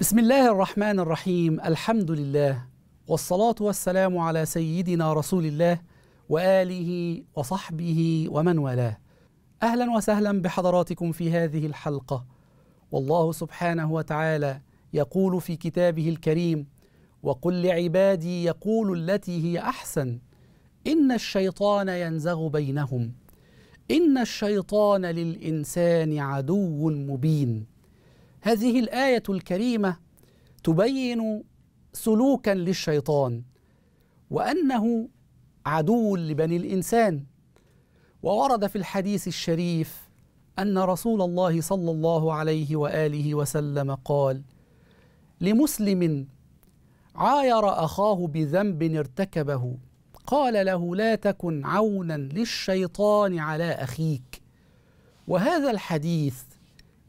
بسم الله الرحمن الرحيم الحمد لله والصلاة والسلام على سيدنا رسول الله وآله وصحبه ومن والاه أهلا وسهلا بحضراتكم في هذه الحلقة والله سبحانه وتعالى يقول في كتابه الكريم وقل لعبادي يقول التي هي أحسن إن الشيطان ينزغ بينهم إن الشيطان للإنسان عدو مبين هذه الايه الكريمه تبين سلوكا للشيطان وانه عدو لبني الانسان وورد في الحديث الشريف ان رسول الله صلى الله عليه واله وسلم قال لمسلم عاير اخاه بذنب ارتكبه قال له لا تكن عونا للشيطان على اخيك وهذا الحديث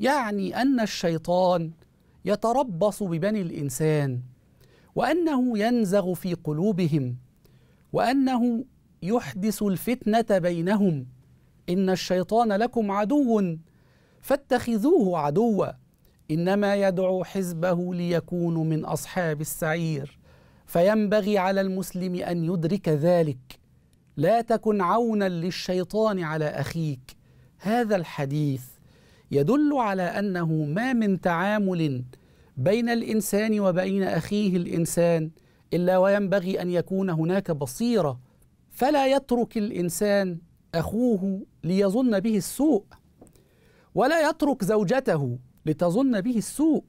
يعني أن الشيطان يتربص ببني الإنسان وأنه ينزغ في قلوبهم وأنه يحدث الفتنة بينهم إن الشيطان لكم عدو فاتخذوه عدوا إنما يدعو حزبه ليكونوا من أصحاب السعير فينبغي على المسلم أن يدرك ذلك لا تكن عونا للشيطان على أخيك هذا الحديث يدل على انه ما من تعامل بين الانسان وبين اخيه الانسان الا وينبغي ان يكون هناك بصيره فلا يترك الانسان اخوه ليظن به السوء ولا يترك زوجته لتظن به السوء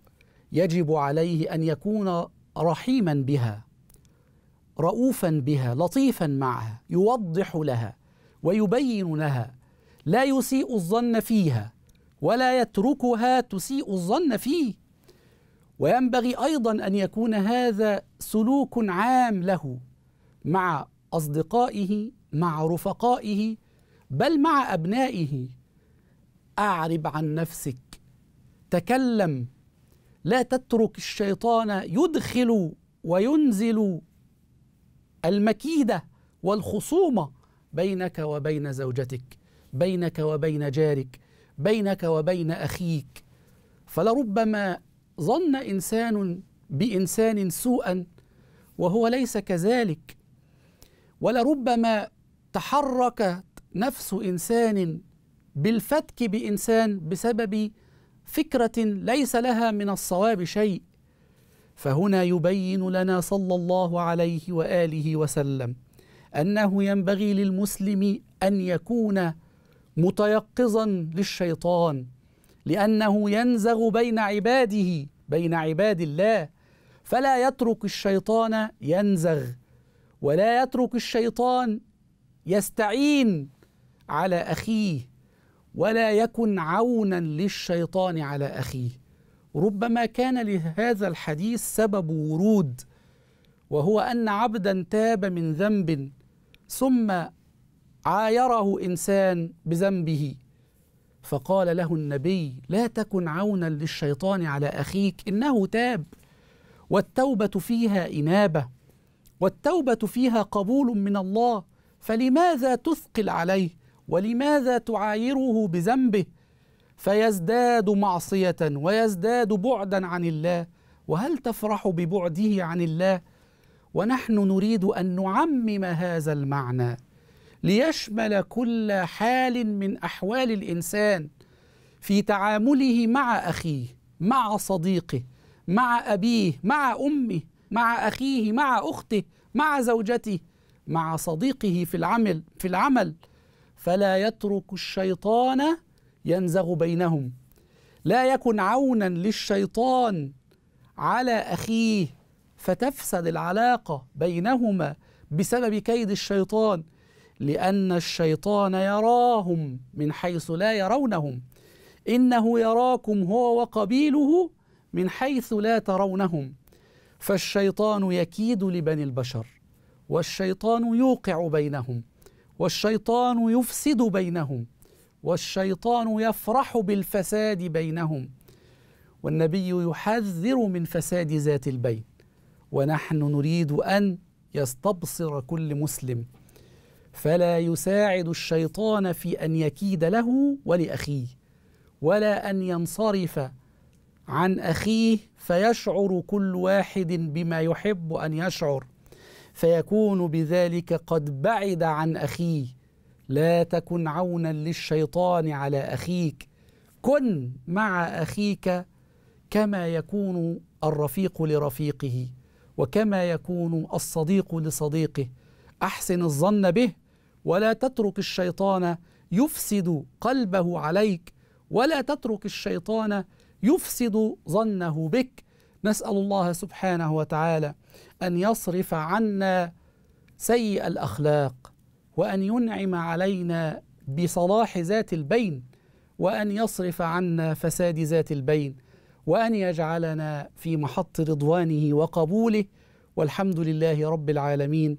يجب عليه ان يكون رحيما بها رؤوفا بها لطيفا معها يوضح لها ويبين لها لا يسيء الظن فيها ولا يتركها تسيء الظن فيه وينبغي ايضا ان يكون هذا سلوك عام له مع اصدقائه مع رفقائه بل مع ابنائه اعرب عن نفسك تكلم لا تترك الشيطان يدخل وينزل المكيده والخصومه بينك وبين زوجتك بينك وبين جارك بينك وبين اخيك فلربما ظن انسان بانسان سوءا وهو ليس كذلك ولربما تحركت نفس انسان بالفتك بانسان بسبب فكره ليس لها من الصواب شيء فهنا يبين لنا صلى الله عليه واله وسلم انه ينبغي للمسلم ان يكون متيقظا للشيطان لانه ينزغ بين عباده بين عباد الله فلا يترك الشيطان ينزغ ولا يترك الشيطان يستعين على اخيه ولا يكن عونا للشيطان على اخيه ربما كان لهذا الحديث سبب ورود وهو ان عبدا تاب من ذنب ثم عايره انسان بذنبه فقال له النبي لا تكن عونا للشيطان على اخيك انه تاب والتوبه فيها انابه والتوبه فيها قبول من الله فلماذا تثقل عليه ولماذا تعايره بذنبه فيزداد معصيه ويزداد بعدا عن الله وهل تفرح ببعده عن الله ونحن نريد ان نعمم هذا المعنى ليشمل كل حال من احوال الانسان في تعامله مع اخيه مع صديقه مع ابيه مع امه مع اخيه مع اخته مع زوجته مع صديقه في العمل في العمل فلا يترك الشيطان ينزغ بينهم لا يكن عونا للشيطان على اخيه فتفسد العلاقه بينهما بسبب كيد الشيطان لأن الشيطان يراهم من حيث لا يرونهم إنه يراكم هو وقبيله من حيث لا ترونهم فالشيطان يكيد لبني البشر والشيطان يوقع بينهم والشيطان يفسد بينهم والشيطان يفرح بالفساد بينهم والنبي يحذر من فساد ذات البين ونحن نريد ان يستبصر كل مسلم فلا يساعد الشيطان في ان يكيد له ولاخيه ولا ان ينصرف عن اخيه فيشعر كل واحد بما يحب ان يشعر فيكون بذلك قد بعد عن اخيه لا تكن عونا للشيطان على اخيك كن مع اخيك كما يكون الرفيق لرفيقه وكما يكون الصديق لصديقه احسن الظن به ولا تترك الشيطان يفسد قلبه عليك ولا تترك الشيطان يفسد ظنه بك نسال الله سبحانه وتعالى ان يصرف عنا سيء الاخلاق وان ينعم علينا بصلاح ذات البين وان يصرف عنا فساد ذات البين وان يجعلنا في محط رضوانه وقبوله والحمد لله رب العالمين